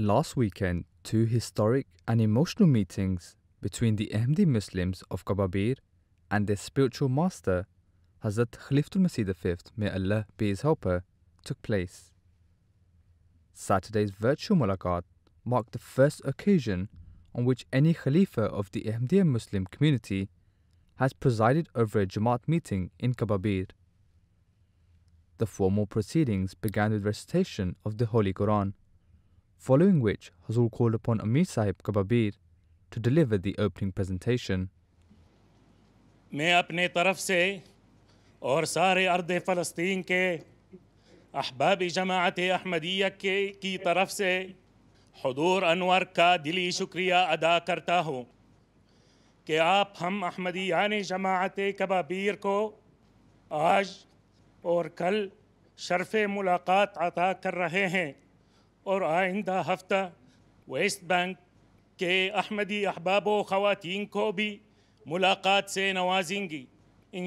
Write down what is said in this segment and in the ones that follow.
Last weekend, two historic and emotional meetings between the Ahmadi Muslims of Kababir and their spiritual master, Hazrat Khaliftul Masih V, may Allah be his helper, took place. Saturday's virtual mulaqat marked the first occasion on which any Khalifa of the Ahmadiyya Muslim community has presided over a Jamaat meeting in Kababir. The formal proceedings began with recitation of the Holy Quran. following which Hazur called upon Amir Sahib Kababir to deliver the opening presentation. मैं अपने तरफ से और सारे अर्द फ़लस्तीन के अहबाब जमात अहमदिया के की तरफ से हदूर अनवर का दिली शुक्रिया अदा करता हूँ कि आप हम अहमदियान जमात कबाबीर को आज और कल शर्फ मुलाकात अदा कर रहे हैं और आइंदा हफ्ता वेस्ट बैंक के अहमदी अहबाब व को भी मुलाकात से नवाजेंगी इन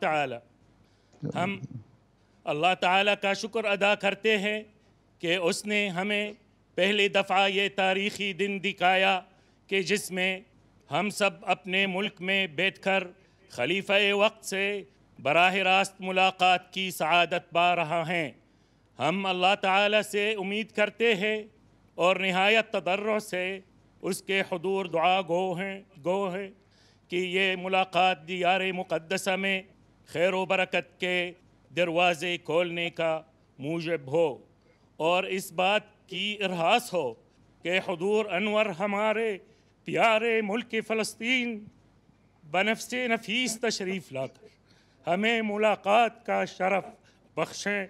ताला हम अल्लाह ताला का शुक्र अदा करते हैं कि उसने हमें पहली दफ़ा ये तारीख़ी दिन दिखाया कि जिसमें हम सब अपने मुल्क में बैठ कर खलीफ़ वक्त से बरह रास्त मुलाकात की शहादत पा रहा हैं हम अल्लाह ताला से उम्मीद करते हैं और नहायत तदर्र से उसके हदूर दुआ गो हैं गो है कि ये मुलाकात दियार मुक़दसा में खैर बरकत के दरवाज़े खोलने का मूजब हो और इस बात की इरहास हो कि हदूर अनवर हमारे प्यारे मुल्क फ़लस्तीन बनफ से नफीस तशरीफ़ लाकर हमें मुलाकात का शरफ़ बख्शें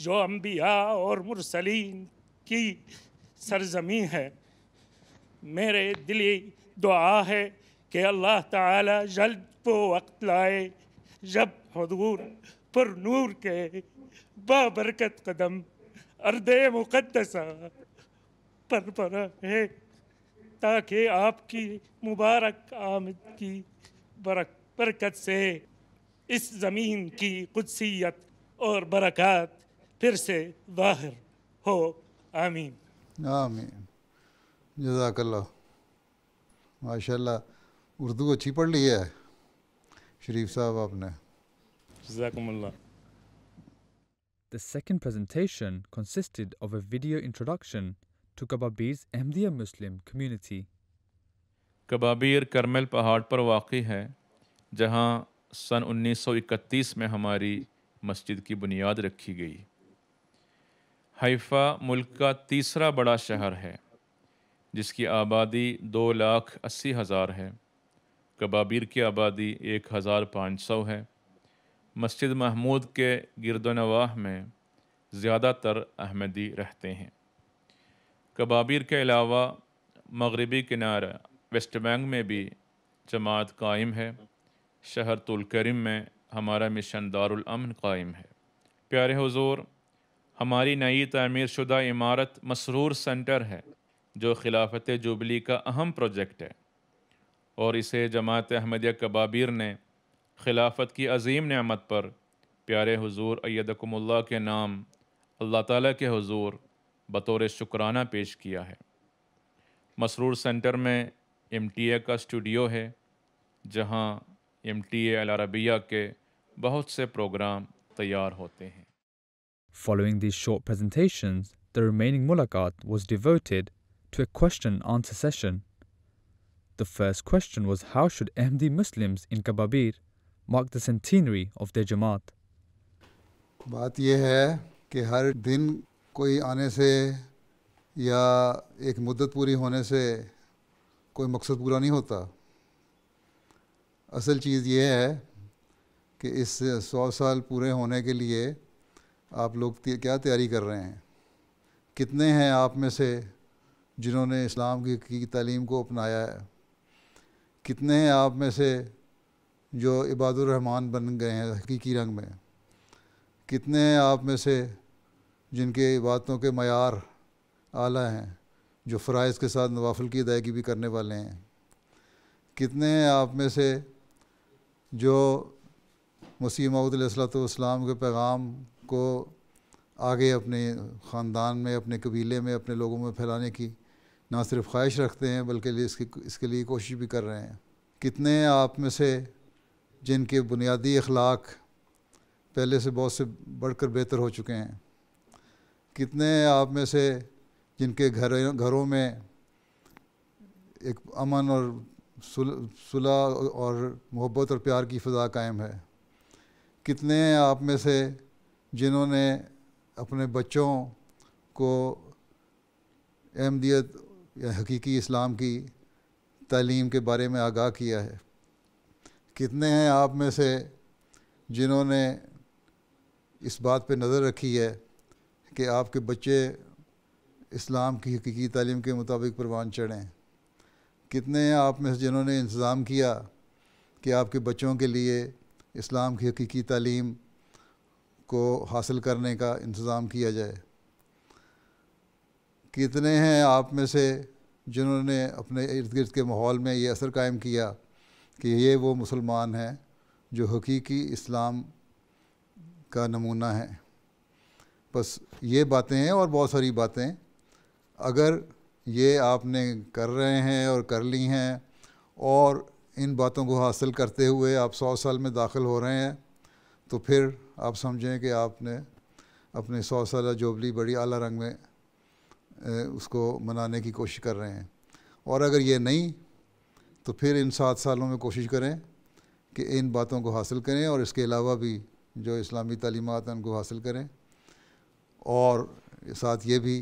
जो अम्बिया और मुरसलीन की सरजमी है मेरे दिली दुआ है कि अल्लाह ताला जल्द वो वक्त लाए जब हदूर पर नूर के बाबरकत कदम अर्द मुकदसा पर पर है ताकि आपकी मुबारक आमद की बरक बरकत से इस ज़मीन की कुदसियत और बरक़ात फिर से बाहर हो आमीन आमीन जजाकल्ला माशाल्लाह उर्दू अच्छी पढ़ ली है शरीफ साहब आपने जजाकल्ला The second presentation consisted of a video introduction to Kababir's Ahmadiyya Muslim community. Kababir Karmel Pahad par waqi hai jahan san 1931 mein hamari masjid ki buniyad rakhi gayi. Haifa मुल्क का तीसरा बड़ा शहर है जिसकी आबादी दो लाख अस्सी हज़ार है कबाबीर की आबादी एक हज़ार पाँच सौ है मस्जिद महमूद के गिरदनवाह में ज़्यादातर अहमदी रहते हैं कबाबीर के अलावा मगरबी किनारा वेस्ट बैंक में भी जमात कायम है शहर तुलकरम में हमारा मिशन दारुल अमन कायम है प्यारे हुजूर हमारी नई तमीर शुदा इमारत मसरूर सेंटर है जो खिलाफत जुबली का अहम प्रोजेक्ट है और इसे जमात अहमदिया कबाबीर ने खिलाफत की अजीम नमत पर प्यारे हजूर अयदकमल्ला के नाम अल्लाह ताली के हजूर बतौर शुक्राना पेश किया है Masroor centre M T A ए का स्टूडियो है जहाँ एम टी एल अरबिया के बहुत से प्रोग्राम तैयार होते हैं Following these short presentations, the remaining mulaqat was devoted to a question and answer session. The first question was how should Ahmadi Muslims in Kababir mark the centenary of their Jamaat? बात यह है कि हर दिन कोई आने से या एक मुद्दत पूरी होने से कोई मकसद पूरा नहीं होता असल चीज़ यह है कि इस सौ साल पूरे होने के लिए आप लोग क्या तैयारी कर रहे हैं कितने हैं आप में से जिन्होंने इस्लाम की, की तालीम को अपनाया है कितने हैं आप में से जो इबादुररहमान बन गए हैं हकीकी रंग में कितने हैं आप में से जिनके इबादतों के मैार आला हैं जो फ़रज़ के साथ नवाफल की अदायगी भी करने वाले हैं कितने हैं आप में से जो मसीह असलाम के पैगाम को आगे अपने ख़ानदान में अपने कबीले में अपने लोगों में फैलाने की ना सिर्फ ख्वाहिश रखते हैं बल्कि इसकी इसके लिए कोशिश भी कर रहे हैं कितने आप में से जिनके बुनियादी अखलाक पहले से बहुत से बढ़कर बेहतर हो चुके हैं कितने आप में से जिनके घर घरों में एक अमन और सुलह और मोहब्बत और प्यार की फ़िज़ा कायम है कितने आप में से जिन्होंने अपने बच्चों को अहमदियत या हकीकी इस्लाम की तालीम के बारे में आगाह किया है कितने हैं आप में से जिन्होंने इस बात पे नज़र रखी है कि आपके बच्चे इस्लाम की हकीकी तालीम के मुताबिक परवान चढ़ें कितने हैं आप में से जिन्होंने इंतज़ाम किया कि आपके बच्चों के लिए इस्लाम की हकीकी तालीम को हासिल करने का इंतज़ाम किया जाए कितने हैं आप में से जिन्होंने अपने इर्द गिर्द के माहौल में ये असर कायम किया कि ये वो मुसलमान हैं जो हकीकी इस्लाम का नमूना है बस ये बातें हैं और बहुत सारी बातें अगर ये आपने कर रहे हैं और कर ली हैं और इन बातों को हासिल करते हुए आप सौ साल में दाखिल हो रहे हैं तो फिर आप समझें कि आपने अपने सौ साल जोबली बड़ी आला रंग में ए, उसको मनाने की कोशिश कर रहे हैं और अगर ये नहीं तो फिर इन सात सालों में कोशिश करें कि इन बातों को हासिल करें और इसके अलावा भी जो इस्लामी तलीमत हैं उनको हासिल करें और साथ ये भी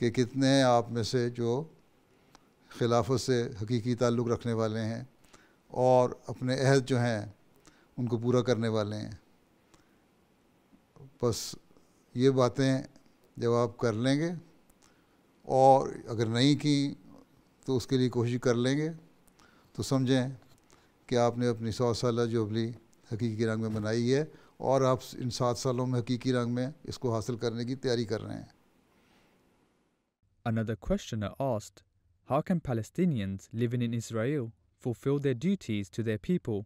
कि कितने हैं आप में से जो खिलाफत से हकीकी ताल्लुक़ रखने वाले हैं और अपने अहद जो हैं उनको पूरा करने वाले हैं बस ये बातें जब आप कर लेंगे और अगर नहीं की तो उसके लिए कोशिश कर लेंगे तो समझें कि आपने अपनी सौ साल जोबली हकीकी रंग में बनाई है और आप इन सात सालों में हकीकी रंग में इसको हासिल करने की तैयारी कर रहे हैं Another questioner asked, How can Palestinians living in Israel fulfill their duties to their people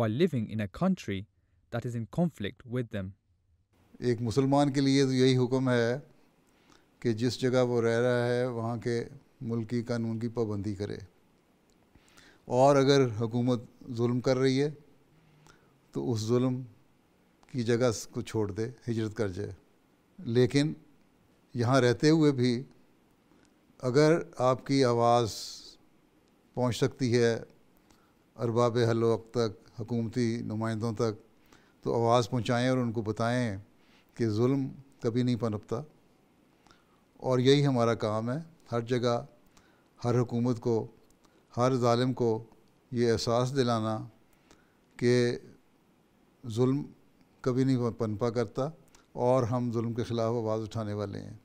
while living in a country that is in conflict with them. एक मुसलमान के लिए तो यही हुक्म है कि जिस जगह वो रह रहा है वहाँ के मुल्की कानून की पाबंदी करे और अगर हुकूमत जुल्म कर रही है तो उस जुल्म की जगह को छोड़ दे हिजरत कर जाए लेकिन यहाँ रहते हुए भी अगर आपकी आवाज़ पहुँच सकती है अरबाब हल वक्त तक हकूमती नुमाइंदों तक तो आवाज़ पहुँचाएँ और उनको बताएँ कि जुल्म कभी नहीं पनपता और यही हमारा काम है हर जगह हर हुकूमत को हर ालम को ये एहसास दिलाना कि म कभी नहीं पनपा करता और हम म के ख़िलाफ़ आवाज़ उठाने वाले हैं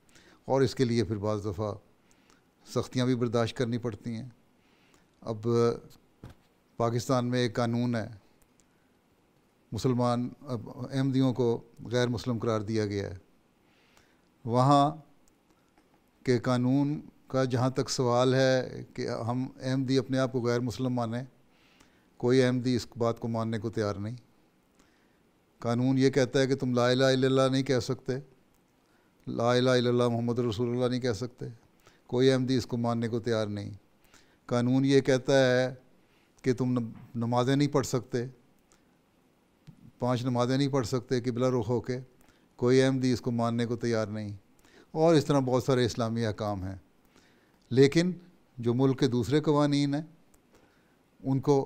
और इसके लिए फिर बज़ दफ़ा सख्तियाँ भी बर्दाश्त करनी पड़ती हैं अब पाकिस्तान में एक कानून है मुसलमान अहमदियों को गैर मुस्लिम करार दिया गया है वहाँ के कानून का जहाँ तक सवाल है कि हम अहमदी अपने आप को गैर मुस्लिम माने कोई अहमदी इस बात को मानने को तैयार नहीं कानून ये कहता है कि तुम ला इला नहीं कह सकते ला ला मोहम्मद रसूलुल्लाह नहीं कह सकते कोई अहमदी इसको मानने को तैयार नहीं कानून ये कहता है कि तुम नमाज़ें नहीं पढ़ सकते पांच नमाज़ें नहीं पढ़ सकते किबला रुख हो के कोई अहमदी इसको मानने को तैयार नहीं और इस तरह बहुत सारे इस्लामी अहकाम हैं लेकिन जो मुल्क के दूसरे कवानीन हैं उनको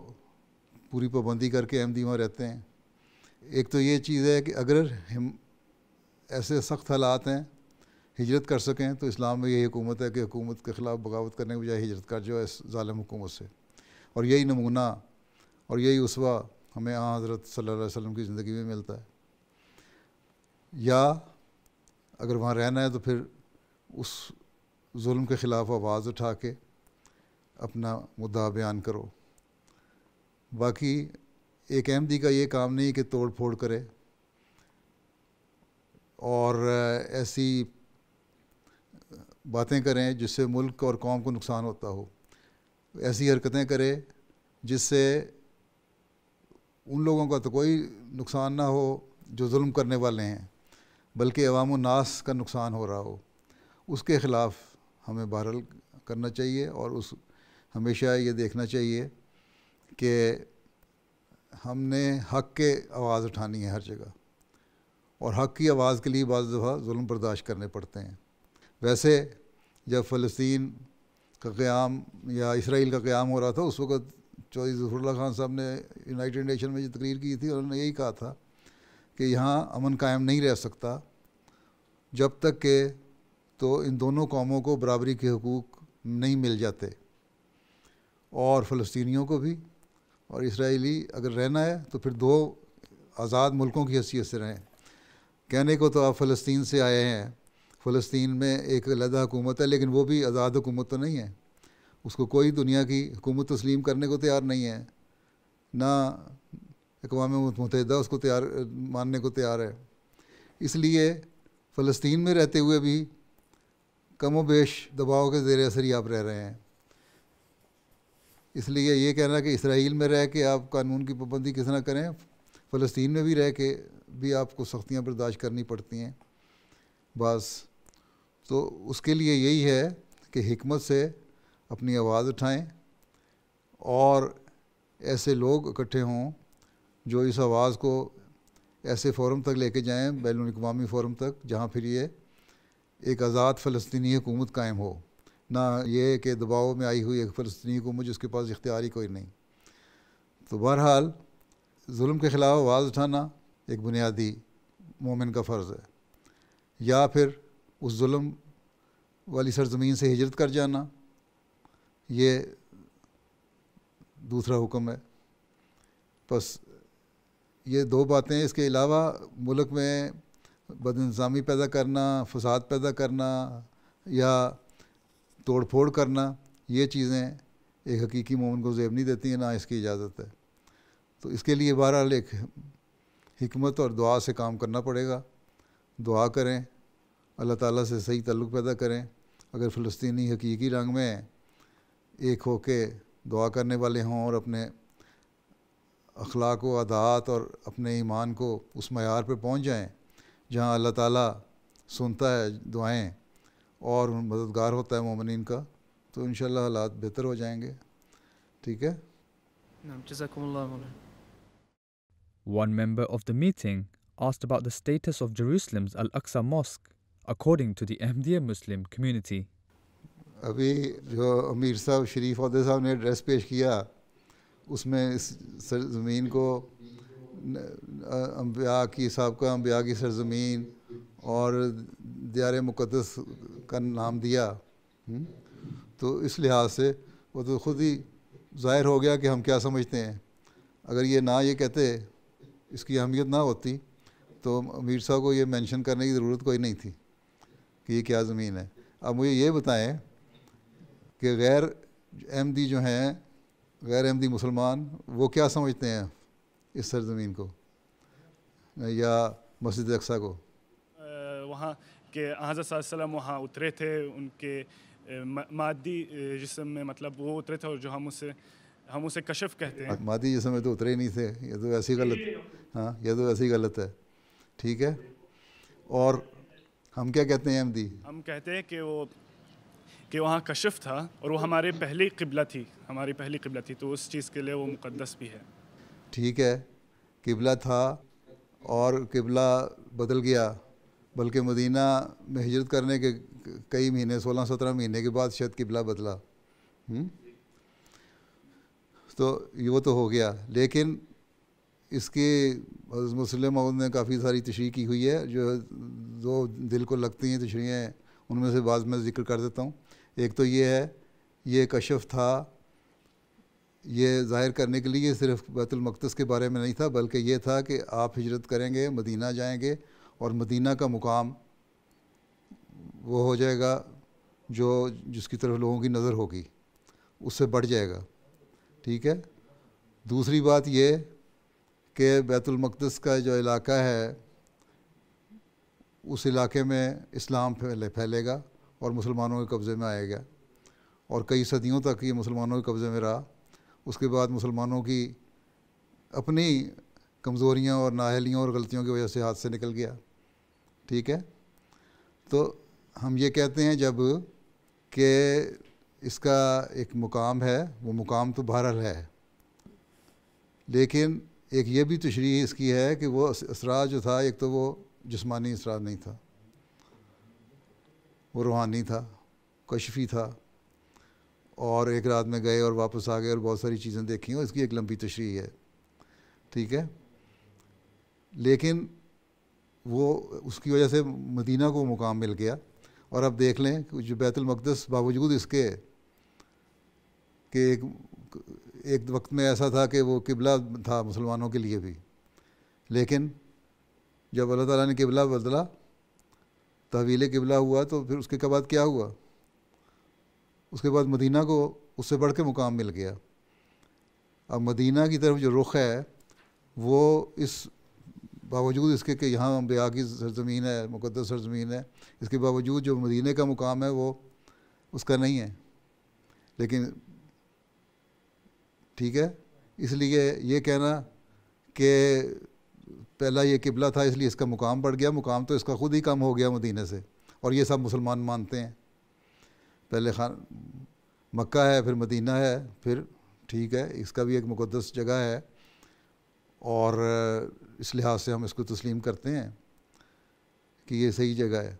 पूरी पाबंदी करके अहमदी वहाँ रहते हैं एक तो ये चीज़ है कि अगर हम ऐसे सख्त हालात हैं हिजरत कर सकें तो इस्लाम में ये हुकूमत है कि हुकूमत के ख़िलाफ़ बगावत करने के बजाय हिजरत कर जो है इस ालम हुकूमत से और यही नमूना और यही उसवा हमें आ हज़रत सल्ला की ज़िंदगी में मिलता है या अगर वहाँ रहना है तो फिर उस जुल्म के ख़िलाफ़ आवाज़ उठा के अपना मुद्दा बयान करो बाकी एक अहमदी का ये काम नहीं कि तोड़ फोड़ करे और ऐसी बातें करें जिससे मुल्क और कौम को नुकसान होता हो ऐसी हरकतें करे जिससे उन लोगों का तो कोई नुकसान ना हो जो जुल्म करने वाले हैं बल्कि अवाम नास का नुकसान हो रहा हो उसके ख़िलाफ़ हमें बहरल करना चाहिए और उस हमेशा ये देखना चाहिए कि हमने हक के आवाज़ उठानी है हर जगह और हक की आवाज़ के लिए बज़ दफ़ा बर्दाश्त करने पड़ते हैं वैसे जब फ़लस्तीन का क़्याम या इसराइल का क़्याम हो रहा था उस वक़्त चौधरी जफरल्ला खान साहब ने यूनाइटेड नेशन में जो तकरीर की थी उन्होंने यही कहा था कि यहाँ अमन कायम नहीं रह सकता जब तक के तो इन दोनों कौमों को बराबरी के हकूक़ नहीं मिल जाते और फ़लस्तियों को भी और इसराइली अगर रहना है तो फिर दो आज़ाद मुल्कों की हैसियत से रहें कहने को तो आप फ़लस्तीन से आए हैं फ़लस्तीन में एक अलहदा हुकूमत है लेकिन वो भी आज़ाद हुकूमत तो नहीं है उसको कोई दुनिया की हुकूमत तस्लीम करने को तैयार नहीं है ना अकवा मुतहदा उसको तैयार मानने को तैयार है इसलिए फ़लस्तीन में रहते हुए भी कम वेश दबाव के ज़ेर असर ही आप रह रहे हैं इसलिए ये कहना कि इसराइल में रह के आप कानून की पाबंदी किस तरह करें फ़लस्तीन में भी रह के भी आपको सख्तियाँ बर्दाश्त करनी पड़ती हैं बस तो उसके लिए यही है कि हमत से अपनी आवाज़ उठाएं और ऐसे लोग इकट्ठे हों जो इस आवाज़ को ऐसे फोरम तक लेके जाएं बैन अवी फोरम तक जहाँ फिर ये एक आज़ाद फ़लस्तनी हुकूमत कायम हो ना ये कि दबाव में आई हुई एक फ़लस्तनी हुकूमत जिसके पास इख्तियार ही कोई नहीं तो बहरहाल जुल्म के ख़िलाफ़ आवाज़ उठाना एक बुनियादी मोमिन का फ़र्ज़ है या फिर उस जुल्म वाली सरजमीन से हिजरत कर जाना ये दूसरा हुक्म है बस ये दो बातें इसके अलावा मुल्क में बदनज़ामी पैदा करना फसाद पैदा करना या तोड़ फोड़ करना ये चीज़ें एक हकीकी मोमन को जेब नहीं देती हैं ना इसकी इजाज़त है तो इसके लिए बहरहाल एक हमत और दुआ से काम करना पड़ेगा दुआ करें अल्लाह ताला से सही ताल्लुक़ पैदा करें अगर फ़लस्तनी हकीकी रंग में एक हो के दुआ करने वाले हों और अपने अखलाक व अदात और अपने ईमान को उस मैार पर पहुँच जाएँ जहाँ अल्लाह ताली सुनता है दुआएँ और मददगार होता है ममिन का तो इन हालात बेहतर हो जाएंगे ठीक है One member of the meeting asked about the status of Jerusalem's Al Aqsa Mosque according to the Ahmadiyya Muslim community. अभी जो अमीर साहब शरीफ अहदे साहब ने एड्रेस पेश किया उसमें इस सरजमीन को अम्बिया की सबका अम्बिया की सरजमीन और दियार मुकदस का नाम दिया हम्म? तो इस लिहाज से वो तो ख़ुद ही ज़ाहिर हो गया कि हम क्या समझते हैं अगर ये ना ये कहते इसकी अहमियत ना होती तो अमीर साहब को ये मेंशन करने की ज़रूरत कोई नहीं थी कि ये क्या ज़मीन है अब मुझे ये बताएं कि गैर अहमदी जो हैं गैर अहमदी मुसलमान वो क्या समझते हैं इस सरजमीन को या मस्जिद अक्सा को वहाँ के हज़रत वहाँ उतरे थे उनके मादी जिसम में मतलब वो उतरे थे और जो हम उसे हम उसे कशफ कहते हैं मादी जिसम में तो उतरे नहीं थे ये तो ऐसी गलत हाँ ये तो ऐसी गलत है ठीक है और हम क्या कहते हैं अहमदी हम कहते हैं कि वो कि वहाँ कशफ था और वो हमारे पहली किबला थी हमारी पहली किबला थी तो उस चीज़ के लिए वो मुकदस भी है ठीक है किबला था और किबला बदल गया बल्कि मदीना में हिजरत करने के कई महीने सोलह सत्रह महीने के बाद शायद किबला बदला हुँ? हम्म? तो वो तो हो गया लेकिन इसके मुस्लिम ने काफ़ी सारी तशरी की हुई है जो जो दिल को लगती हैं तशरीहें उनमें से बाद में ज़िक्र कर देता हूँ एक तो ये है ये कशफ था ये ज़ाहिर करने के लिए सिर्फ बैतुलमक़दस के बारे में नहीं था बल्कि ये था कि आप हिजरत करेंगे मदीना जाएंगे और मदीना का मुकाम वो हो जाएगा जो जिसकी तरफ लोगों की नज़र होगी उससे बढ़ जाएगा ठीक है दूसरी बात ये कि बैतुलमक़दस का जो इलाका है उस इलाके में इस्लाम फैले फैलेगा और मुसलमानों के कब्ज़े में आएगा और कई सदियों तक ये मुसलमानों के कब्ज़े में रहा उसके बाद मुसलमानों की अपनी कमज़ोरियाँ और नाहलियों और गलतियों की वजह से हाथ से निकल गया ठीक है तो हम ये कहते हैं जब कि इसका एक मुकाम है वो मुकाम तो बहरल है लेकिन एक ये भी तशरी इसकी है कि वो इसरा जो था एक तो वो जिसमानी इसरा नहीं था वो रूहानी था कशफी था और एक रात में गए और वापस आ गए और बहुत सारी चीज़ें देखी और इसकी एक लंबी तशरी है ठीक है लेकिन वो उसकी वजह से मदीना को मुकाम मिल गया और अब देख लें जो बैतुलमक़दस बावजूद इसके कि एक एक वक्त में ऐसा था कि वो किबला था मुसलमानों के लिए भी लेकिन जब अल्लाह ताला ने किबला बदला तहवील किबला हुआ तो फिर उसके बाद क्या हुआ उसके बाद मदीना को उससे बढ़ के मुकाम मिल गया अब मदीना की तरफ जो रुख है वो इस बावजूद इसके कि यहाँ बया की सरजमीन है मुकदस सरजमीन है इसके बावजूद जो मदीने का मुकाम है वो उसका नहीं है लेकिन ठीक है इसलिए ये कहना कि पहला ये किबला था इसलिए इसका मुकाम बढ़ गया मुकाम तो इसका ख़ुद ही कम हो गया मदीने से और ये सब मुसलमान मानते हैं पहले खान मक्का है फिर मदीना है फिर ठीक है इसका भी एक मुकदस जगह है और इस लिहाज से हम इसको तस्लीम करते हैं कि ये सही जगह है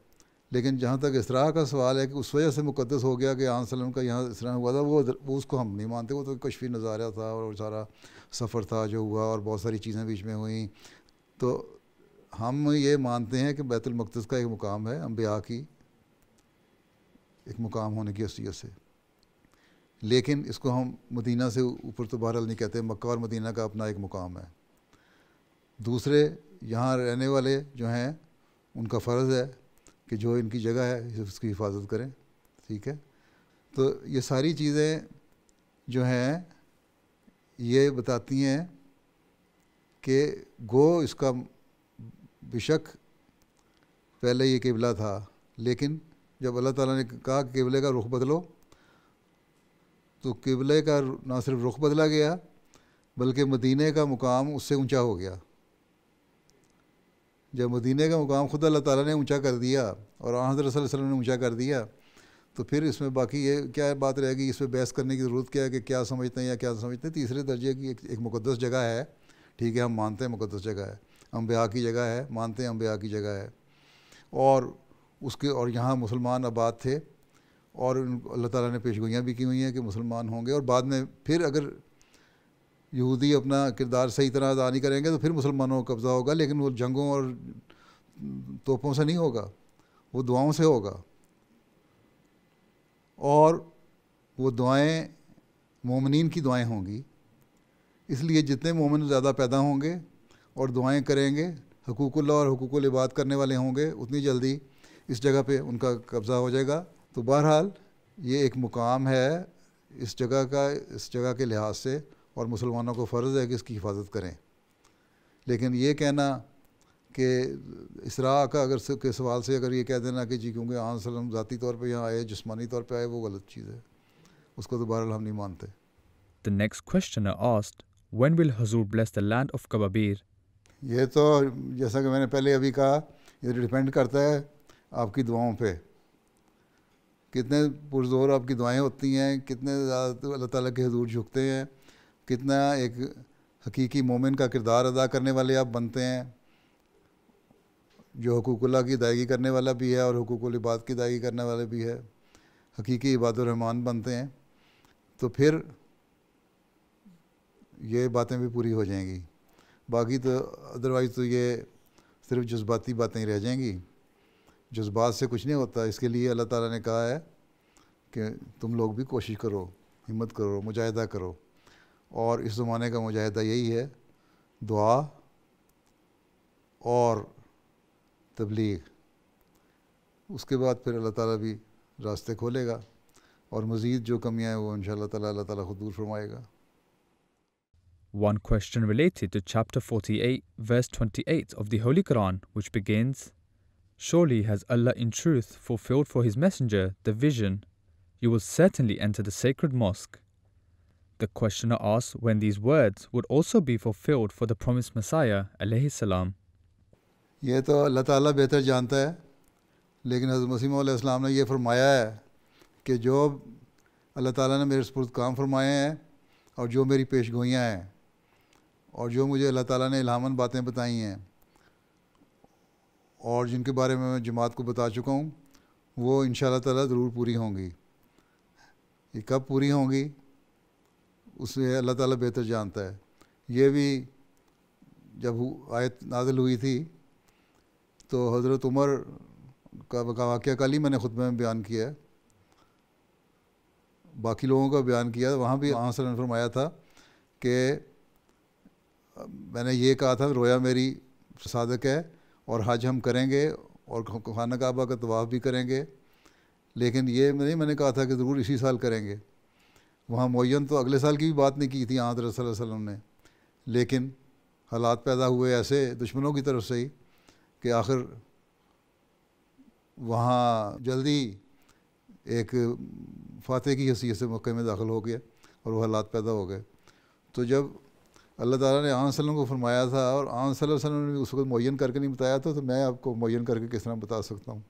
लेकिन जहाँ तक इसरा का सवाल है कि उस वजह से मुकदस हो गया कि यहाँ सलम का यहाँ इसरा हुआ था वो वो उसको हम नहीं मानते वो तो कश्मीर नज़ारा था और सारा सफ़र था जो हुआ और बहुत सारी चीज़ें बीच में हुई तो हम ये मानते हैं कि बैतुलमक़दस का एक मुकाम है अम्बिया की एक मुकाम होने की हैसियत से लेकिन इसको हम मदीना से ऊपर तो बहरहाल नहीं कहते मक्का और मदीना का अपना एक मुकाम है दूसरे यहाँ रहने वाले जो हैं उनका फ़र्ज़ है कि जो इनकी जगह है उसकी हिफाजत करें ठीक है तो ये सारी चीज़ें जो हैं ये बताती हैं कि गो इसका बेशक पहले ये किबला था लेकिन जब अल्लाह ताला ने कहा किबले का रुख बदलो तो किबले का ना सिर्फ रुख बदला गया बल्कि मदीने का मुकाम उससे ऊंचा हो गया जब मदीने का मुकाम खुद अल्लाह ताला ने ऊंचा कर दिया और हज़रत वसल्लम ने ऊंचा कर दिया तो फिर इसमें बाकी ये क्या बात रहेगी इस पर बहस करने की ज़रूरत क्या है कि क्या समझते हैं या क्या समझते हैं तीसरे दर्जे की एक, एक मुकदस जगह है ठीक है हम मानते हैं मुकदस जगह है अम्बिया की जगह है मानते हैं अम्बिया की जगह है और उसके और यहाँ मुसलमान आबाद थे और अल्लाह ताली ने पेशगोइयाँ भी की हुई हैं कि मुसलमान होंगे और बाद में फिर अगर यहूदी अपना किरदार सही तरह अदा नहीं करेंगे तो फिर मुसलमानों का कब्ज़ा होगा लेकिन वो जंगों और तोपों से नहीं होगा वो दुआओं से होगा और वो दुआएं मोमिन की दुआएं होंगी इसलिए जितने मोमिन ज़्यादा पैदा होंगे और दुआएं करेंगे हकूकुल्ला और हकूकुल इबाद करने वाले होंगे उतनी जल्दी इस जगह पे उनका कब्ज़ा हो जाएगा तो बहरहाल ये एक मुकाम है इस जगह का इस जगह के लिहाज से और मुसलमानों को फ़र्ज़ है कि इसकी हिफाजत करें लेकिन ये कहना कि इसरा का अगर के सवाल से अगर ये कह देना कि जी क्योंकि आन सलम ज़ाती तौर पर यहाँ आए जिसमानी तौर पर आए वो गलत चीज़ है उसको दोबारा तो हम नहीं मानते the next question asked will हुजूर ब्लेस द लैंड ऑफ ये तो जैसा कि मैंने पहले अभी कहा ये डिपेंड तो करता है आपकी दुआओं पे कितने पुरजोर आपकी दुआएं होती हैं कितने ज़्यादा तो अल्लाह ताला के हजूर झुकते हैं कितना एक हकीकी मोमिन का किरदार अदा करने वाले आप बनते हैं जो हकूकुल्ला की अदायगी करने वाला भी है और हकूकुल इबाद की अदायगी करने वाला भी है हकीकी इबादुररहमान बनते हैं तो फिर ये बातें भी पूरी हो जाएंगी बाकी तो अदरवाइज़ तो ये सिर्फ जज्बाती बातें ही रह जाएंगी जज्बात से कुछ नहीं होता इसके लिए अल्लाह ताला ने कहा है कि तुम लोग भी कोशिश करो हिम्मत करो मुजाहिदा करो और इस ज़माने का मुजाहिदा यही है दुआ और तबलीग उसके बाद फिर अल्लाह ताला भी रास्ते खोलेगा और मज़ीद जो कमियाँ हैं वो इन शाला अल्लाह ताला खुद दूर फरमाएगा One question related to chapter 48, verse 28 of the Holy Quran, which begins Surely has Allah in truth fulfilled for His Messenger the vision, you will certainly enter the sacred mosque. The questioner asks when these words would also be fulfilled for the promised Messiah alayhi salam. ये तो अल्लाह ताला बेहतर जानता है लेकिन हज़रत मसीम इस्लाम ने यह फरमाया है कि जो अल्लाह ताला ने मेरे सपुर्द काम फरमाए हैं और जो मेरी पेश गोइयाँ हैं और जो मुझे अल्लाह ताला ने इलामन बातें बताई हैं और जिनके बारे में मैं जमात को बता चुका हूँ वो इन ताला ज़रूर पूरी होंगी ये कब पूरी होंगी उसे अल्लाह ताला बेहतर जानता है ये भी जब आयत नाजिल हुई थी तो हज़रत उमर का, का वाक़ कल ही मैंने ख़ुद में बयान किया है बाकी लोगों का बयान किया वहाँ भी आंसर से फरमाया था कि मैंने ये कहा था रोया मेरी सादक है और हज हम करेंगे और खाना काबा का तवाफ़ भी करेंगे लेकिन ये नहीं मैंने कहा था कि ज़रूर इसी साल करेंगे वहाँ मुन तो अगले साल की भी बात नहीं की थी यहाँ वसल्लम ने लेकिन हालात पैदा हुए ऐसे दुश्मनों की तरफ से ही कि आखिर वहाँ जल्दी एक फातह की हसीियत से मक्के में दाखिल हो गया और वह हालात पैदा हो गए तो जब अल्लाह ताला ने आन वसल्लम को फरमाया था और आन वसल्लम ने उसको मुन करके नहीं बताया था तो मैं आपको मुन करके किस तरह बता सकता हूँ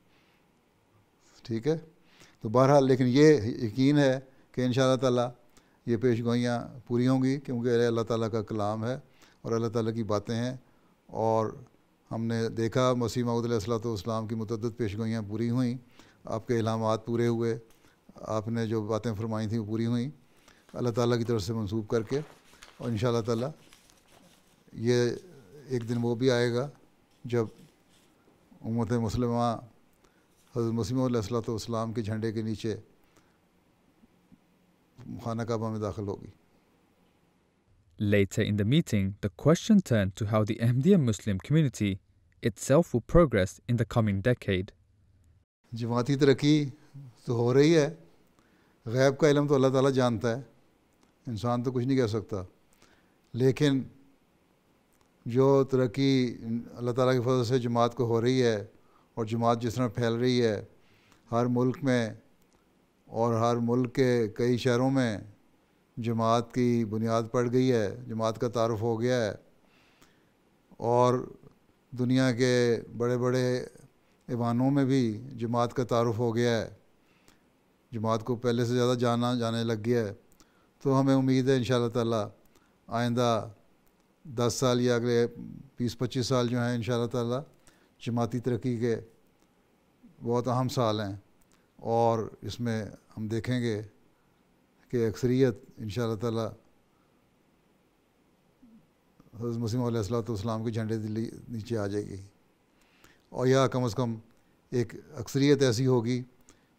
ठीक है तो बहरहाल लेकिन ये यकीन है कि इन ताला ये पेश गोइयाँ पूरी होंगी क्योंकि अल्लाह ताला का कलाम है और अल्लाह ताला की बातें हैं और हमने देखा मसीह मऊदलाम की मतदद पेश गोइयाँ पूरी हुई आपके इलाम पूरे हुए आपने जो बातें फरमाई थी वो पूरी हुई अल्लाह ताली की तरफ से मंसूब करके और इन ताला ये एक दिन वो भी आएगा जब उमत मुसलमा हज़रत मसीम सलाम के झंडे के नीचे खाना काबा में दाखिल होगी Later in the meeting, the question turned to how the Ahmadiyya Muslim community itself will progress in the coming decade. जमाती तरक्की तो हो रही है गैब का इलम तो अल्लाह ताला जानता है इंसान तो कुछ नहीं कह सकता लेकिन जो तरक्की अल्लाह ताला के फजल से जमात को हो रही है और जमात जिस तरह फैल रही है हर मुल्क में और हर मुल्क के कई शहरों में जमात की बुनियाद पड़ गई है जमात का तारफ़ हो गया है और दुनिया के बड़े बड़े ईवानों में भी जमात का तारफ़ हो गया है जमात को पहले से ज़्यादा जाना जाने लग गया है तो हमें उम्मीद है इन ताला आइंदा दस साल या अगले बीस पच्चीस साल जो हैं इन ताला जमाती तरक्की के बहुत अहम साल हैं और इसमें हम देखेंगे कि अक्सरियत इन ताला हज़रत सलाम के झंडे दिल्ली नीचे आ जाएगी और यह कम अज़ कम एक अक्सरीत ऐसी होगी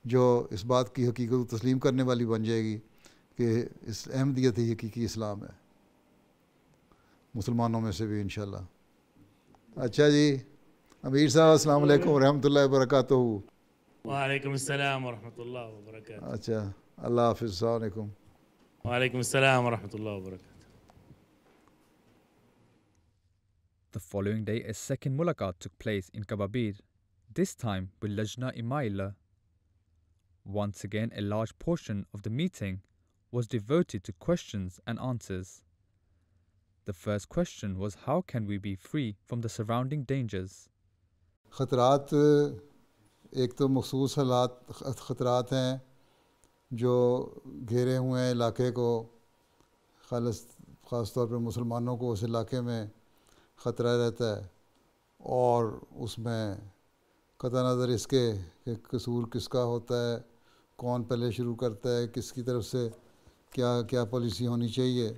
जो इस बात की हकीकत तस्लीम करने वाली बन जाएगी कि इस अहमदियत ही हकीकी इस्लाम है मुसलमानों में से भी इन अच्छा जी अमीर साहब अल्लाम वरहमल वर्का ওয়ালাইকুম আসসালাম রহমতুল্লাহ বরকাত আচ্ছা আল্লাহ হাফিজ আলাইকুম السلام ورحمة الله وبركاته. The following day, a second mulaqat took place in Kababir, this time with Lajna Imaila. Once again, a large portion of the meeting was devoted to questions and answers. The first question was how can we be free from the surrounding dangers? خطرات एक तो मखसूस हालात ख़तरात हैं जो घेरे हुए हैं इलाके को खालस ख़ास तौर पर मुसलमानों को उस इलाके में ख़तरा रहता है और उसमें कता नज़र इसके कि कसूर किसका होता है कौन पहले शुरू करता है किसकी तरफ से क्या क्या पॉलिसी होनी चाहिए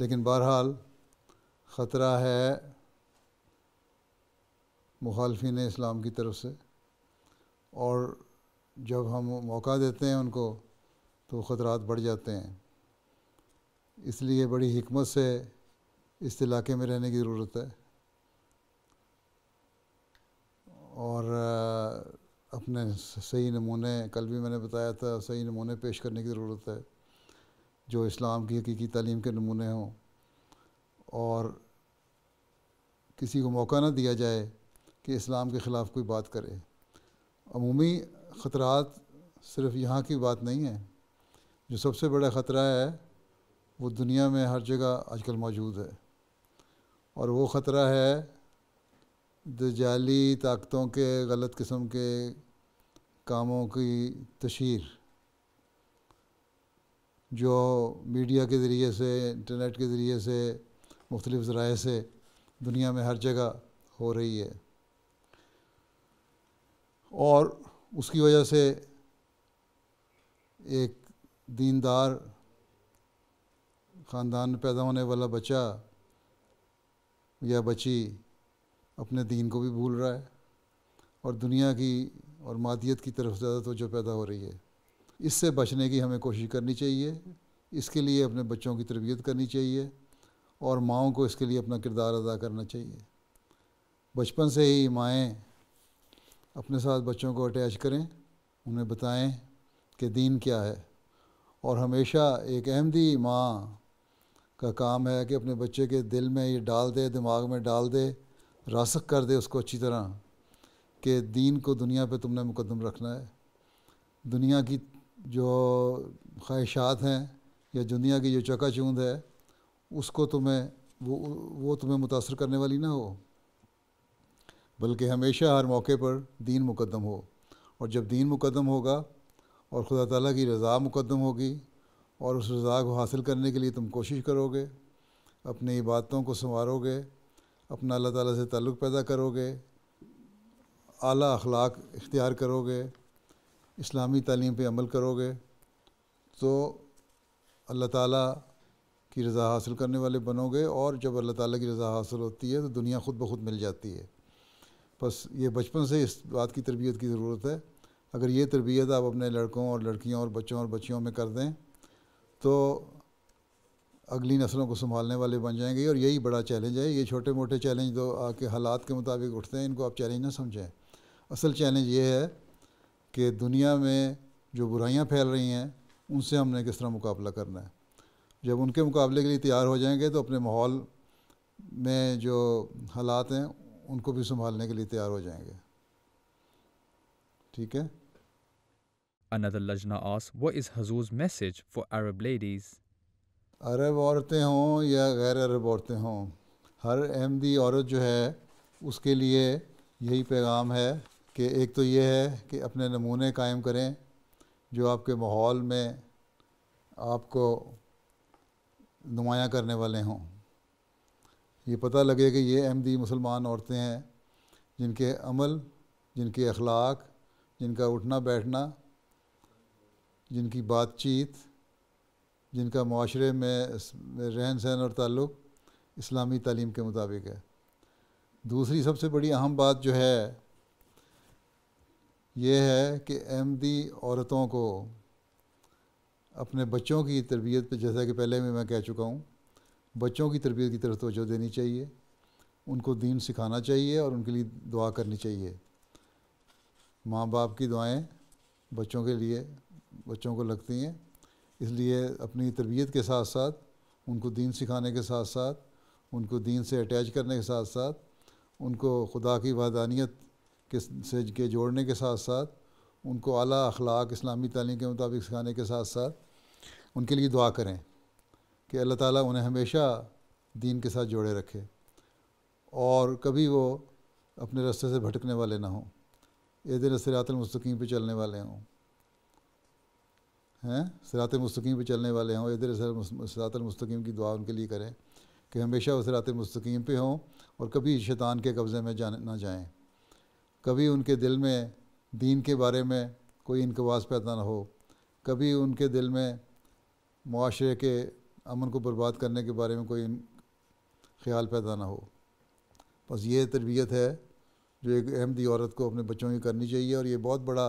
लेकिन बहरहाल ख़तरा है मुखालफी इस्लाम की तरफ से और जब हम मौका देते हैं उनको तो ख़तरात बढ़ जाते हैं इसलिए बड़ी हमत से इस इलाके में रहने की ज़रूरत है और अपने सही नमूने कल भी मैंने बताया था सही नमूने पेश करने की ज़रूरत है जो इस्लाम की हकीकी तालीम के नमूने हों और किसी को मौका ना दिया जाए कि इस्लाम के ख़िलाफ़ कोई बात करे अमूमी ख़तरा सिर्फ यहाँ की बात नहीं है जो सबसे बड़ा ख़तरा है वो दुनिया में हर जगह आजकल मौजूद है और वो ख़तरा है जाली ताकतों के गलत किस्म के कामों की तशहर जो मीडिया के ज़रिए से इंटरनेट के ज़रिए से मुख्तलिफ़ ज़राए से दुनिया में हर जगह हो रही है और उसकी वजह से एक दीनदार ख़ानदान में पैदा होने वाला बच्चा या बच्ची अपने दीन को भी भूल रहा है और दुनिया की और मादियत की तरफ ज़्यादा तो जो पैदा हो रही है इससे बचने की हमें कोशिश करनी चाहिए इसके लिए अपने बच्चों की तरबियत करनी चाहिए और माओ को इसके लिए अपना किरदार अदा करना चाहिए बचपन से ही माएँ अपने साथ बच्चों को अटैच करें उन्हें बताएं कि दीन क्या है और हमेशा एक अहमदी माँ का काम है कि अपने बच्चे के दिल में ये डाल दे दिमाग में डाल दे रासक कर दे उसको अच्छी तरह कि दीन को दुनिया पे तुमने मुकदम रखना है दुनिया की जो ख्वाहिशात हैं या दुनिया की जो चकाचूंद है उसको तुम्हें वो वो तुम्हें मुतासर करने वाली ना हो बल्कि हमेशा हर मौके पर दीन मुकदम हो और जब दीन मुकदम होगा और खुदा ताला की रज़ा मुकदम होगी और उस रज़ा को हासिल करने के लिए तुम कोशिश करोगे अपनी इबादतों को संवारोगे अपना अल्लाह ताला से ताल्लुक़ पैदा करोगे आला अखलाक इख्तियार करोगे इस्लामी तालीम पे अमल करोगे तो अल्लाह ताला की रज़ा हासिल करने वाले बनोगे और जब अल्लाह ताला की रज़ा हासिल होती है तो दुनिया ख़ुद ब खुद मिल जाती है बस ये बचपन से इस बात की तरबियत की ज़रूरत है अगर ये तरबियत आप अपने लड़कों और लड़कियों और बच्चों और बच्चियों में कर दें तो अगली नस्लों को संभालने वाले बन जाएंगे और यही बड़ा चैलेंज है ये छोटे मोटे चैलेंज तो आके हालात के मुताबिक उठते हैं इनको आप चैलेंज ना समझें असल चैलेंज ये है कि दुनिया में जो बुराइयाँ फैल रही हैं उनसे हमने किस तरह मुकाबला करना है जब उनके मुकाबले के लिए तैयार हो जाएंगे तो अपने माहौल में जो हालात हैं उनको भी संभालने के लिए तैयार हो जाएंगे ठीक है Another Lajna asked, What is Hazur's message for Arab ladies? अरब औरतें हों या गैर अरब औरतें हों हर अहमदी औरत जो है उसके लिए यही पैगाम है कि एक तो ये है कि अपने नमूने कायम करें जो आपके माहौल में आपको नुमाया करने वाले हों ये पता लगे कि ये अहमदी मुसलमान औरतें हैं जिनके अमल जिनके अखलाक जिनका उठना बैठना जिनकी बातचीत जिनका माशरे में रहन सहन और ताल्लुक़ इस्लामी तालीम के मुताबिक है दूसरी सबसे बड़ी अहम बात जो है ये है कि अहमदी औरतों को अपने बच्चों की तरबियत पे जैसा कि पहले भी मैं कह चुका हूँ बच्चों की तरबियत की तरफ तोजह देनी चाहिए उनको दीन सिखाना चाहिए और उनके लिए दुआ करनी चाहिए माँ बाप की दुआएं बच्चों के लिए बच्चों को लगती हैं इसलिए अपनी तरबियत के साथ साथ उनको दीन सिखाने के साथ साथ उनको दीन से अटैच करने के साथ साथ उनको खुदा की वादानियत के से के जोड़ने के साथ साथ उनको अला अखलाक इस्लामी तालीम के मुताबिक सिखाने के साथ साथ उनके लिए दुआ करें कि अल्लाह ताला उन्हें हमेशा दीन के साथ जोड़े रखे और कभी वो अपने रास्ते से भटकने वाले ना हों ये दिन सिरातमस्तकीम पर चलने वाले हों हैं सिरात मस्तकीम पर चलने वाले हों इधर सिरातमस्तकीम की दुआ उनके लिए करें कि हमेशा वो सिरात मस्तकीम पर हों और कभी शैतान के कब्ज़े में जाने ना जाएं कभी उनके दिल में दीन के बारे में कोई इनकवास पैदा ना हो कभी उनके दिल में माशरे के अमन को बर्बाद करने के बारे में कोई ख्याल पैदा ना हो बस ये तरबियत है जो एक अहमदी औरत को अपने बच्चों की करनी चाहिए और ये बहुत बड़ा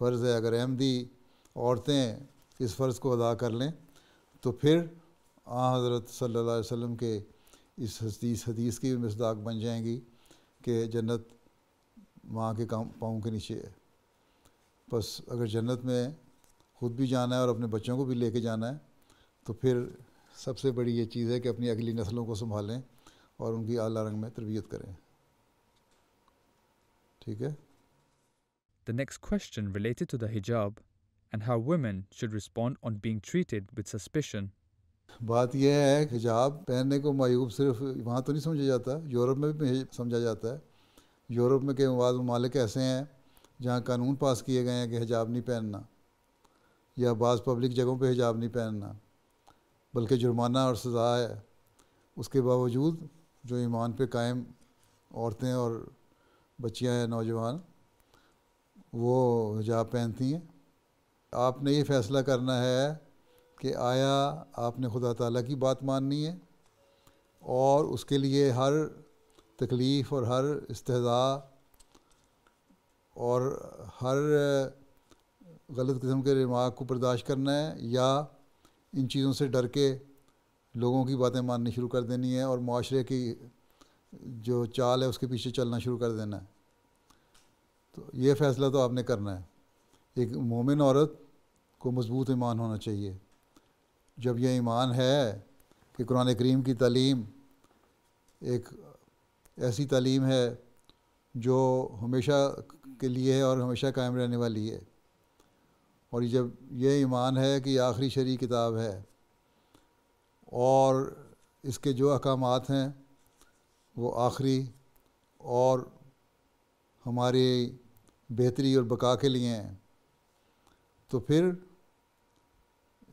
फ़र्ज़ है अगर अहमदी औरतें इस फ़र्ज़ को अदा कर लें तो फिर आ हज़रत सल्ला अलैहि के इस हदीस हदीस की भी मसदाक बन जाएंगी कि जन्नत माँ के काम पाँव के नीचे है बस अगर जन्नत में ख़ुद भी जाना है और अपने बच्चों को भी लेके जाना है तो फिर सबसे बड़ी ये चीज़ है कि अपनी अगली नस्लों को संभालें और उनकी आला रंग में तरबियत करें ठीक है the next question related to the हिजाब and how women should respond on being treated with suspicion. बात यह है हिजाब पहनने को मायूब सिर्फ वहाँ तो नहीं समझा जाता यूरोप में भी समझा जाता है यूरोप में कई बाद ममालिक ऐसे हैं जहाँ कानून पास किए गए हैं कि हिजाब नहीं पहनना या बाज़ पब्लिक जगहों पे हिजाब नहीं पहनना बल्कि जुर्माना और सज़ा है उसके बावजूद जो ईमान पे कायम औरतें और बच्चियां या नौजवान वो हिजाब पहनती हैं आपने ये फ़ैसला करना है कि आया आपने खुदा ताला की बात माननी है और उसके लिए हर तकलीफ़ और हर इस्तेज़ा और हर गलत किस्म के रिमार्क को बर्दाश्त करना है या इन चीज़ों से डर के लोगों की बातें माननी शुरू कर देनी है और माशरे की जो चाल है उसके पीछे चलना शुरू कर देना है तो ये फ़ैसला तो आपने करना है एक मोमिन औरत को मज़बूत ईमान होना चाहिए जब यह ईमान है कि कुरान करीम की तलीम एक ऐसी तलीम है जो हमेशा के लिए है और हमेशा कायम रहने वाली है और जब ये ईमान है कि आखिरी शरी किताब है और इसके जो अहकाम हैं वो आखिरी और हमारी बेहतरी और बका के लिए हैं तो फिर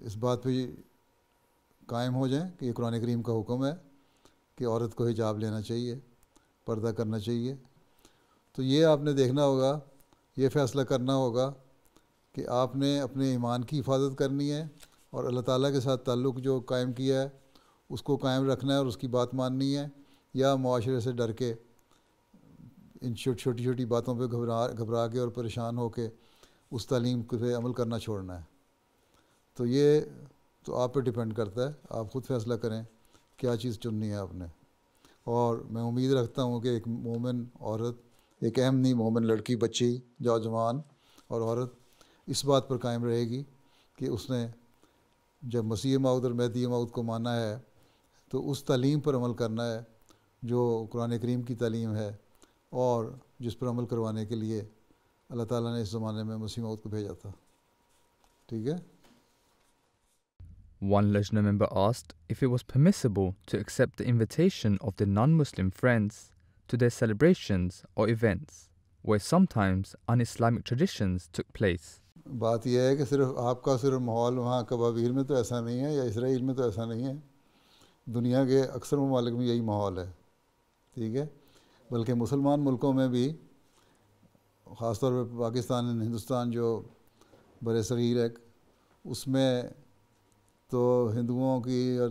इस बात पे कायम हो जाएं कि ये कुरान करीम का हुक्म है कि औरत को हिजाब लेना चाहिए पर्दा करना चाहिए तो ये आपने देखना होगा ये फ़ैसला करना होगा कि आपने अपने ईमान की हिफाजत करनी है और अल्लाह ताला के साथ ताल्लुक़ जो कायम किया है उसको कायम रखना है और उसकी बात माननी है या माशरे से डर के इन छोटी छोटी बातों पे घबरा घबरा के और परेशान हो के उस तालीम पे अमल करना छोड़ना है तो ये तो आप पे डिपेंड करता है आप ख़ुद फैसला करें क्या चीज़ चुननी है आपने और मैं उम्मीद रखता हूँ कि एक मोमिन औरत एक अहम नहीं मोमिन लड़की बच्ची नौजवान और औरत इस बात पर कायम रहेगी कि उसने जब मसीह माउद और मैदी माउद को माना है तो उस तलीम पर अमल करना है जो कुरान करीम की तलीम है और जिस पर अमल करवाने के लिए अल्लाह ताला ने इस ज़माने में मसीह माउद को भेजा था ठीक है One listener member asked if it was permissible to accept the invitation of their non Muslim friends to their celebrations or events, where sometimes un Islamic traditions took place. बात यह है कि सिर्फ आपका सिर्फ माहौल वहाँ कबाबीर में तो ऐसा नहीं है या इसराइल में तो ऐसा नहीं है दुनिया के अक्सर ममालिक में यही माहौल है ठीक है बल्कि मुसलमान मुल्कों में भी ख़ास तौर पर पाकिस्तान हिंदुस्तान जो बर सग़ीर है उसमें तो हिंदुओं की और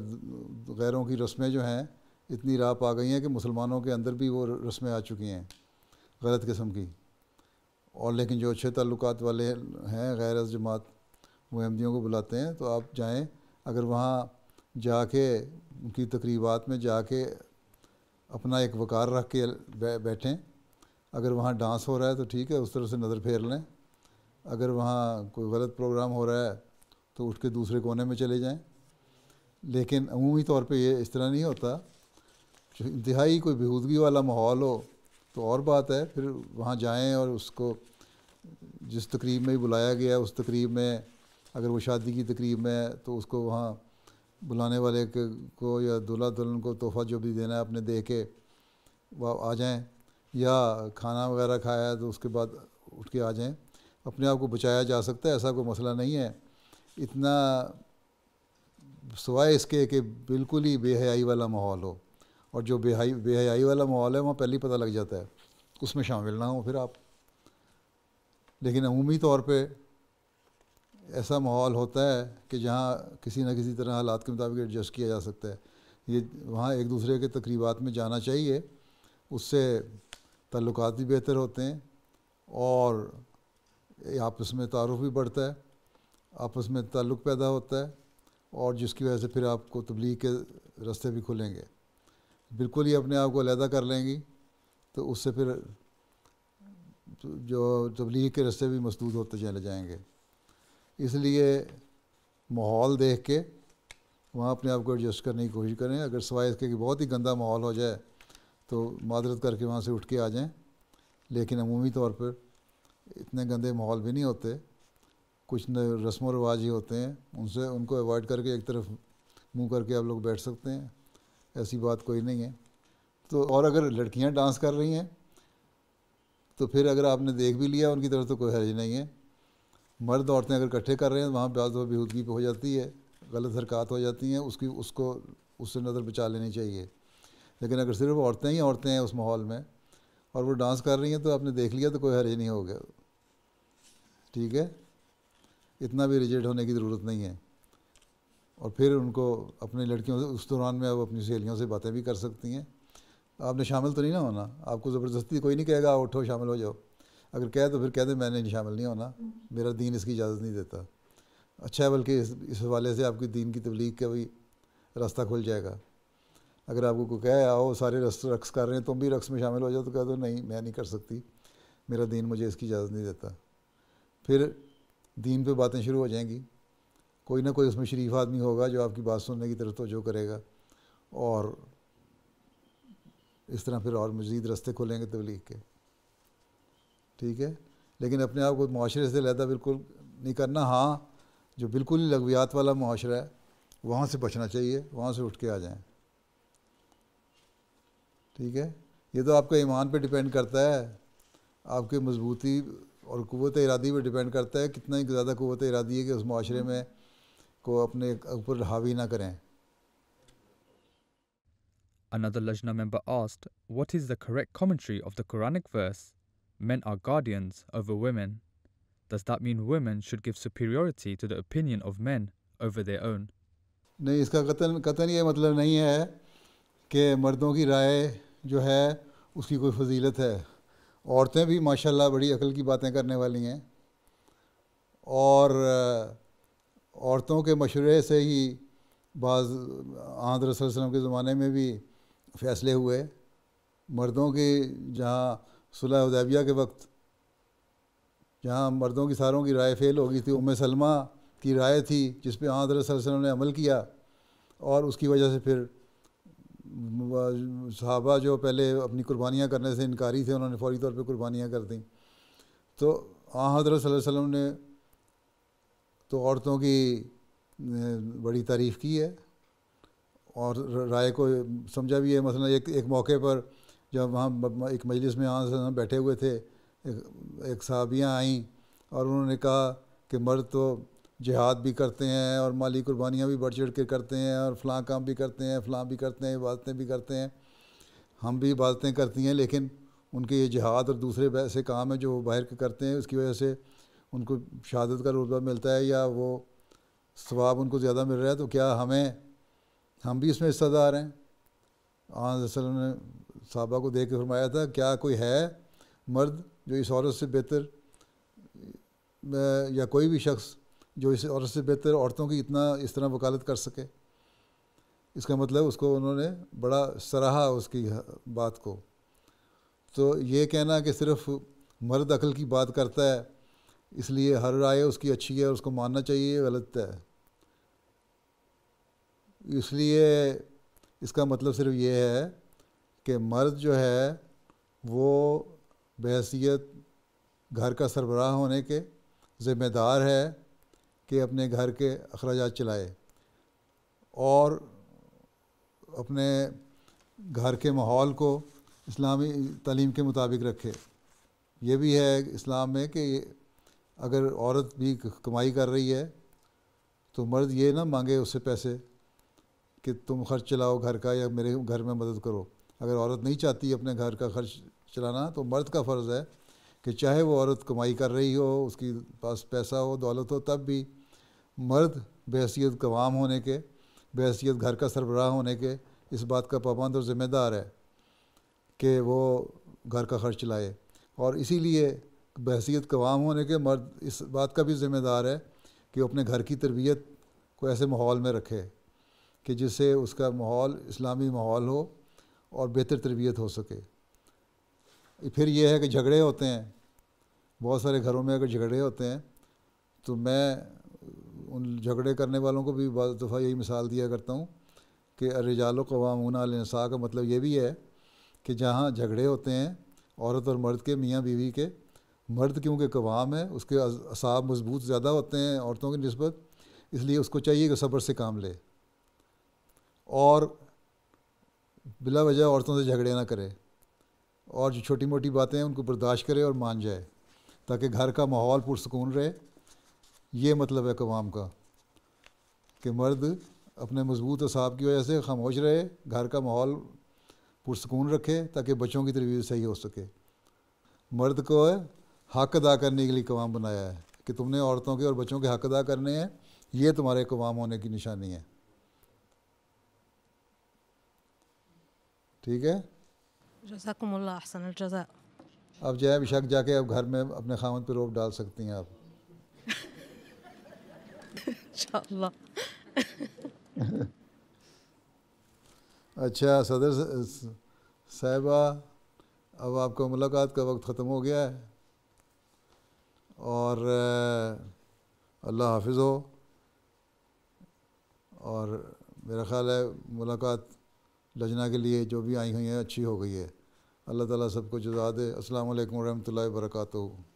गैरों की रस्में जो हैं इतनी राह पा गई हैं कि मुसलमानों के अंदर भी वो रस्में आ चुकी हैं गलत किस्म की और लेकिन जो अच्छे ताल्लुकात वाले हैं गैर जमात वो अहमदियों को बुलाते हैं तो आप जाएँ अगर वहाँ जाके उनकी तकरीबात में जाके अपना एक वकार रख के बै, बैठें अगर वहाँ डांस हो रहा है तो ठीक है उस तरह से नज़र फेर लें अगर वहाँ कोई गलत प्रोग्राम हो रहा है तो उठ के दूसरे कोने में चले जाएँ लेकिन अमूमी तौर पर ये इस तरह नहीं होता इंतहाई कोई बेहूदगी वाला माहौल हो तो और बात है फिर वहाँ जाएँ और उसको जिस तकरीब में बुलाया गया उस तकरीब में अगर वो शादी की तकरीब में तो उसको वहाँ बुलाने वाले को या दूल्हा दुल्हन को तोहफ़ा जो भी देना है अपने दे के वह आ जाएँ या खाना वगैरह खाया है तो उसके बाद उठ के आ जाएँ अपने आप को बचाया जा सकता है ऐसा कोई मसला नहीं है इतना सवाए इसके कि बिल्कुल ही बेहयाई वाला माहौल हो और जो बेहाई बेहयाई वाला माहौल है वहाँ पहले ही पता लग जाता है उसमें शामिल ना हो फिर आप लेकिन अमूमी तौर पे ऐसा माहौल होता है कि जहाँ किसी न किसी तरह हालात के मुताबिक एडजस्ट किया जा सकता है ये वहाँ एक दूसरे के तकरीबात में जाना चाहिए उससे तल्लुक भी बेहतर होते हैं और आपस में तारुफ भी बढ़ता है आपस में ताल्लुक़ पैदा होता है और जिसकी वजह से फिर आपको तबलीग के रास्ते भी खुलेंगे बिल्कुल ही अपने आप को अलहदा कर लेंगी तो उससे फिर तो जो तबलीग के रस्ते भी मसदूद होते चले जाएंगे इसलिए माहौल देख के वहाँ अपने आप को एडजस्ट करने की कोशिश करें अगर सवाए इसके कि बहुत ही गंदा माहौल हो जाए तो मादरत करके वहाँ से उठ के आ जाएं लेकिन अमूमी तौर पर इतने गंदे माहौल भी नहीं होते कुछ रस्म व रवाज ही होते हैं उनसे उनको अवॉइड करके एक तरफ मुंह करके आप लोग बैठ सकते हैं ऐसी बात कोई नहीं है तो और अगर लड़कियां डांस कर रही हैं तो फिर अगर आपने देख भी लिया उनकी तरफ तो कोई हर्ज नहीं है मर्द औरतें अगर इकट्ठे कर रहे हैं तो वहाँ ब्याज बेहूदगी हो जाती है गलत हरकत हो जाती हैं उसकी उसको उससे नज़र बचा लेनी चाहिए लेकिन अगर सिर्फ औरतें ही औरतें हैं उस माहौल में और वो डांस कर रही हैं तो आपने देख लिया तो कोई हर्ज नहीं हो गया ठीक है इतना भी रिजेक्ट होने की ज़रूरत नहीं है और फिर उनको अपनी लड़कियों से उस दौरान में आप अपनी सहेलियों से बातें भी कर सकती हैं आपने शामिल तो नहीं ना होना आपको ज़बरदस्ती कोई नहीं कहेगा उठो शामिल हो जाओ अगर कहे तो फिर कह दें मैंने नहीं शामिल नहीं होना मेरा दीन इसकी इजाज़त नहीं देता अच्छा है बल्कि इस इस हवाले से आपकी दीन की तबलीग का भी रास्ता खुल जाएगा अगर आपको कोई कहे आओ सारे रस रक्स कर रहे हैं तुम भी रक्स में शामिल हो जाओ तो कह दो नहीं मैं नहीं कर सकती मेरा दीन मुझे इसकी इजाज़त नहीं देता फिर दीन पे बातें शुरू हो जाएंगी कोई ना कोई उसमें शरीफ आदमी होगा जो आपकी बात सुनने की तरफ तोजो करेगा और इस तरह फिर और मज़ीद रस्ते खुलेंगे तबलीग के ठीक है लेकिन अपने आप को माशरे से लहदा बिल्कुल नहीं करना हाँ जो बिल्कुल ही लगवियात वाला माशरा है वहाँ से बचना चाहिए वहाँ से उठ के आ जाएँ ठीक है ये तो आपका ईमान पे डिपेंड करता है आपकी मजबूती और क़वत इरादी पे डिपेंड करता है कितना ही ज़्यादा क़वत इरादी है कि उस माशरे में को अपने ऊपर हावी ना करें Another Lajna member asked, What is the correct commentary of the Quranic verse, Men are guardians over women? Does that mean women should give superiority to the opinion of men over their own? नहीं इसका कतन कतन ये मतलब नहीं है कि मर्दों की राय जो है उसकी कोई फजीलत है औरतें भी माशाल्लाह बड़ी अकल की बातें करने वाली हैं और औरतों के मशवरे से ही बाज़ आंध्र वसल्लम के ज़माने में भी फ़ैसले हुए मर्दों के जहाँ सुलह उदैबिया के वक्त जहाँ मर्दों की सारों की राय फेल हो गई थी उम सलमा की राय थी जिस पे आंध्र वसल्लम ने अमल किया और उसकी वजह से फिर साहबा जो पहले अपनी कुर्बानियाँ करने से इनकारी थे उन्होंने फौरी तौर पर कुर्बानियाँ कर दी तो आ हजरत वसल्लम ने तो औरतों की बड़ी तारीफ़ की है और राय को समझा भी है मसला एक एक मौके पर जब वहाँ एक मजलिस में यहाँ बैठे हुए थे एक, एक साहबियाँ आईं और उन्होंने कहा कि मर्द तो जिहाद भी करते हैं और माली कुर्बानियाँ भी बढ़ चढ़ के करते हैं और फलां काम भी करते हैं फलां भी करते हैं इबादतें भी करते हैं हम भी इबादतें करती हैं लेकिन उनके ये जिहाद और दूसरे वैसे काम हैं जो वो बाहर के करते हैं उसकी वजह से उनको शहादत का रुतबा मिलता है या वो स्वाब उनको ज़्यादा मिल रहा है तो क्या हमें हम भी इसमें हिस्सादार हैं आसल ने साहबा को देख के फरमाया था क्या कोई है मर्द जो इस औरत से बेहतर या कोई भी शख्स जो इस औरत से बेहतर औरतों की इतना इस तरह वकालत कर सके इसका मतलब उसको उन्होंने बड़ा सराहा उसकी बात को तो ये कहना कि सिर्फ मर्द अकल की बात करता है इसलिए हर राय उसकी अच्छी है उसको मानना चाहिए गलत है इसलिए इसका मतलब सिर्फ ये है कि मर्द जो है वो बहसीत घर का सरबराह होने के ज़िम्मेदार है कि अपने घर के अखराज चलाए और अपने घर के माहौल को इस्लामी तलीम के मुताबिक रखे ये भी है इस्लाम में कि अगर औरत भी कमाई कर रही है तो मर्द ये ना मांगे उससे पैसे कि तुम खर्च चलाओ घर का या मेरे घर में मदद करो अगर औरत नहीं चाहती अपने घर का खर्च चलाना तो मर्द का फ़र्ज़ है कि चाहे वो औरत कमाई कर रही हो उसकी पास पैसा हो दौलत हो तब भी मर्द बहसीत कवाम होने के बहसीत घर का सरबराह होने के इस बात का पाबंद और ज़िम्मेदार है कि वो घर का खर्च चलाए और इसीलिए बहसीत कवाम होने के मर्द इस बात का भी ज़िम्मेदार है कि अपने घर की तरबियत को ऐसे माहौल में रखे कि जिससे उसका माहौल इस्लामी माहौल हो और बेहतर तरबियत हो सके फिर यह है कि झगड़े होते हैं बहुत सारे घरों में अगर झगड़े होते हैं तो मैं उन झगड़े करने वालों को भी बज दफ़ा यही मिसाल दिया करता हूँ कि रिजाल कवामसा का मतलब ये भी है कि जहाँ झगड़े होते हैं औरत और मर्द के मियाँ बीवी के मर्द क्योंकि कवाम है उसके असाब मजबूत ज़्यादा होते हैं औरतों की नस्बत इसलिए उसको चाहिए कि सब्र से काम ले और बिला वजह औरतों से झगड़े ना करे और जो छोटी मोटी बातें हैं उनको बर्दाश्त करे और मान जाए ताकि घर का माहौल पुरसकून रहे ये मतलब है कवाम का कि मर्द अपने मजबूत असाब की वजह से खामोश रहे घर का माहौल पुरसकून रखे ताकि बच्चों की तरवीज सही हो सके मर्द को है हक अदा करने के लिए कवाम बनाया है कि तुमने औरतों के और बच्चों के हक अदा करने हैं ये तुम्हारे कवाम होने की निशानी है ठीक है अब जो बेशक जाके अब घर में अपने खामन पर रोप डाल सकती हैं आप अच्छा सदर साहिबा अब आपका मुलाकात का वक्त ख़त्म हो गया है और अल्लाह हाफिज़ हो और मेरा ख़्याल है मुलाकात लजना के लिए जो भी आई हुई हैं अच्छी हो गई है अल्लाह ताला सबको जजा दे अस्सलाम वालेकुम वबरकातुहू